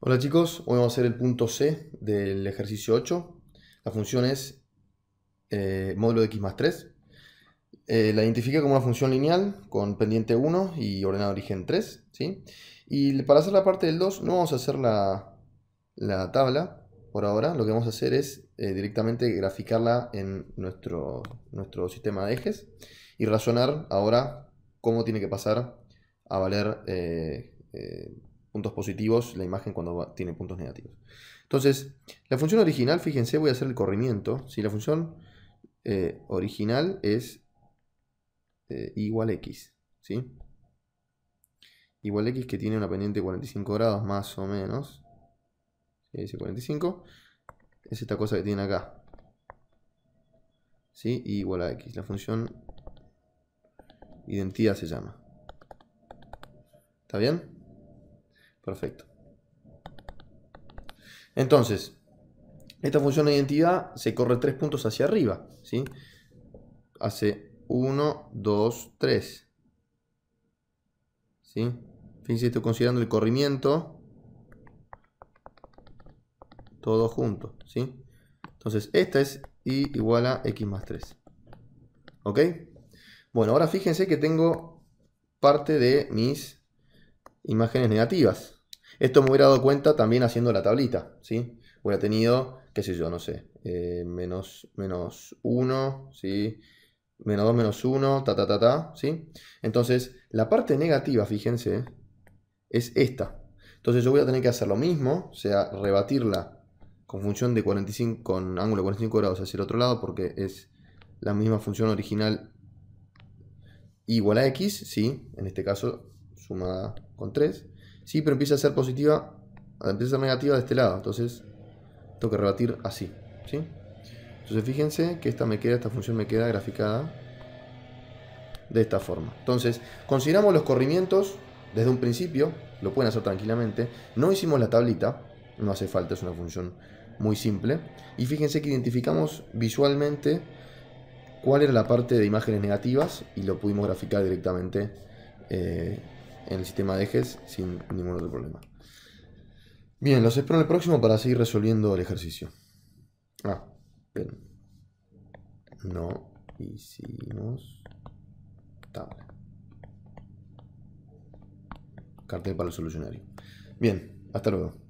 Hola chicos, hoy vamos a hacer el punto C del ejercicio 8. La función es eh, módulo de x más 3. Eh, la identifica como una función lineal con pendiente 1 y ordenada de origen 3. ¿sí? Y para hacer la parte del 2 no vamos a hacer la, la tabla por ahora. Lo que vamos a hacer es eh, directamente graficarla en nuestro, nuestro sistema de ejes y razonar ahora cómo tiene que pasar a valer puntos positivos, la imagen cuando tiene puntos negativos. Entonces, la función original, fíjense, voy a hacer el corrimiento. Si la función eh, original es eh, igual a x, ¿sí? Igual a x que tiene una pendiente de 45 grados más o menos. 45. Es esta cosa que tiene acá. igual a x. La función identidad se llama. ¿Está bien? Perfecto. Entonces, esta función de identidad se corre tres puntos hacia arriba, ¿sí? Hace 1, 2, 3. ¿Sí? Fíjense, estoy considerando el corrimiento todo junto, ¿sí? Entonces, esta es y igual a x más 3. ¿Ok? Bueno, ahora fíjense que tengo parte de mis imágenes negativas. Esto me hubiera dado cuenta también haciendo la tablita, ¿sí? Hubiera tenido, qué sé yo, no sé, eh, menos, menos 1, ¿sí? Menos 2, menos 1, ta, ta, ta, ta, ¿sí? Entonces, la parte negativa, fíjense, es esta. Entonces yo voy a tener que hacer lo mismo, o sea, rebatirla con función de 45, con ángulo de 45 grados hacia el otro lado, porque es la misma función original igual a x, ¿sí? En este caso, sumada con 3. Sí, pero empieza a ser positiva, empieza a ser negativa de este lado. Entonces, tengo que rebatir así. ¿sí? Entonces, fíjense que esta me queda, esta función me queda graficada de esta forma. Entonces, consideramos los corrimientos desde un principio, lo pueden hacer tranquilamente. No hicimos la tablita, no hace falta, es una función muy simple. Y fíjense que identificamos visualmente cuál era la parte de imágenes negativas y lo pudimos graficar directamente eh, en el sistema de ejes sin ningún otro problema. Bien, los espero en el próximo para seguir resolviendo el ejercicio. Ah, bien. No hicimos tabla. Cartel para el solucionario. Bien, hasta luego.